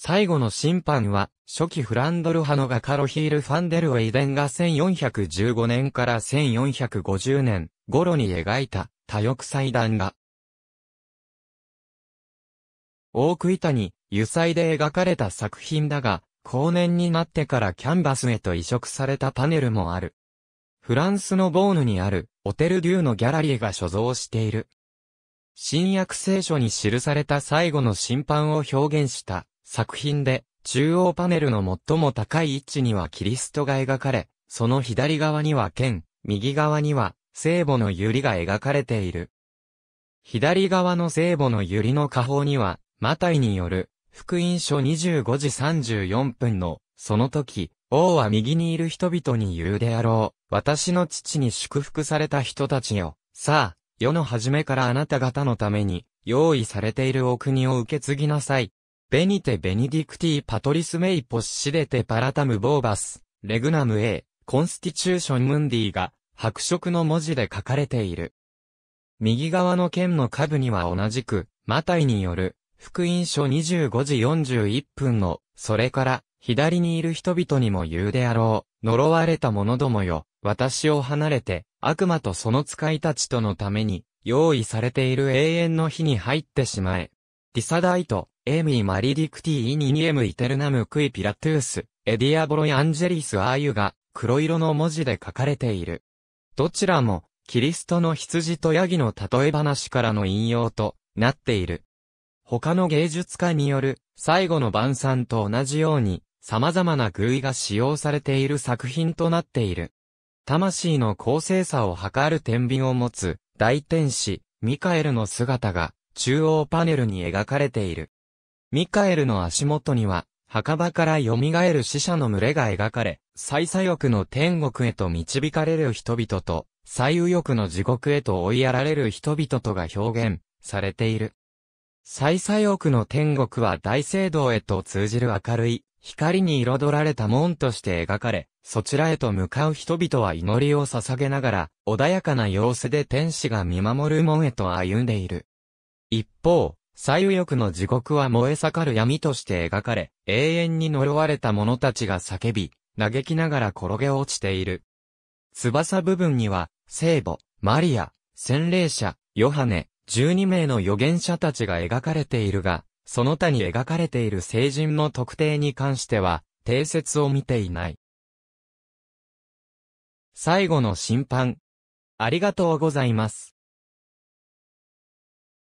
最後の審判は、初期フランドル派のガカロヒール・ファンデルウェイデンが1415年から1450年頃に描いた多翼祭壇画。オーク板に油彩で描かれた作品だが、後年になってからキャンバスへと移植されたパネルもある。フランスのボーヌにあるオテル・デューのギャラリーが所蔵している。新約聖書に記された最後の審判を表現した作品で、中央パネルの最も高い位置にはキリストが描かれ、その左側には剣、右側には聖母の百合が描かれている。左側の聖母の百合の下方には、マタイによる、福音書25時34分の、その時、王は右にいる人々に言うであろう。私の父に祝福された人たちよ。さあ、世の初めからあなた方のために、用意されているお国を受け継ぎなさい。ベニテ・ベニディクティ・パトリス・メイ・ポッシデテ・パラタム・ボーバス、レグナム・エー、コンスティチューション・ムンディが、白色の文字で書かれている。右側の剣の下部には同じく、マタイによる、福音書25時41分の、それから、左にいる人々にも言うであろう、呪われた者どもよ、私を離れて、悪魔とその使いたちとのために、用意されている永遠の日に入ってしまえ。ディサダイト、エミー・マリディクティ・イニニエム・イテルナム・クイ・ピラトゥース、エディアボロ・アンジェリス・アーユが、黒色の文字で書かれている。どちらも、キリストの羊とヤギの例え話からの引用となっている。他の芸術家による最後の晩餐と同じように様々な偶意が使用されている作品となっている。魂の公正さを図る天秤を持つ大天使ミカエルの姿が中央パネルに描かれている。ミカエルの足元には、墓場から蘇る死者の群れが描かれ、最左翼の天国へと導かれる人々と、最右翼の地獄へと追いやられる人々とが表現されている。最左翼の天国は大聖堂へと通じる明るい光に彩られた門として描かれ、そちらへと向かう人々は祈りを捧げながら、穏やかな様子で天使が見守る門へと歩んでいる。一方、左右翼の地獄は燃え盛る闇として描かれ、永遠に呪われた者たちが叫び、嘆きながら転げ落ちている。翼部分には、聖母、マリア、洗礼者、ヨハネ、12名の預言者たちが描かれているが、その他に描かれている聖人の特定に関しては、定説を見ていない。最後の審判。ありがとうございます。